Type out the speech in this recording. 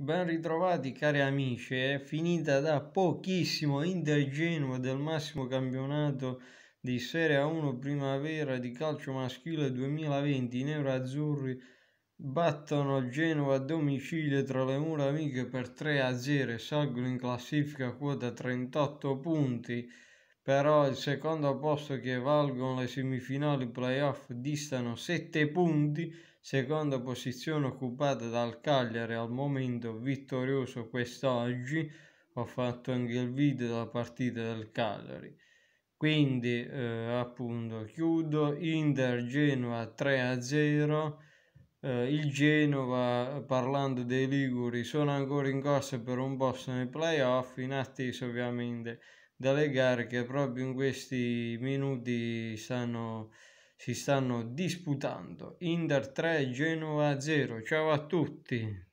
Ben ritrovati cari amici, è eh. finita da pochissimo Inter Genoa del massimo campionato di Serie A1 Primavera di calcio maschile 2020. I neroazzurri battono Genova a domicilio tra le mura amiche per 3 a 0 e salgono in classifica a quota 38 punti però il secondo posto che valgono le semifinali playoff distano 7 punti, seconda posizione occupata dal Cagliari al momento vittorioso quest'oggi, ho fatto anche il video della partita del Cagliari. Quindi eh, appunto chiudo Inter Genova 3 0. Eh, il Genova, parlando dei Liguri, sono ancora in corsa per un posto nei playoff, in attesa ovviamente dalle gare che proprio in questi minuti stanno, si stanno disputando. Inter 3 Genova 0. Ciao a tutti.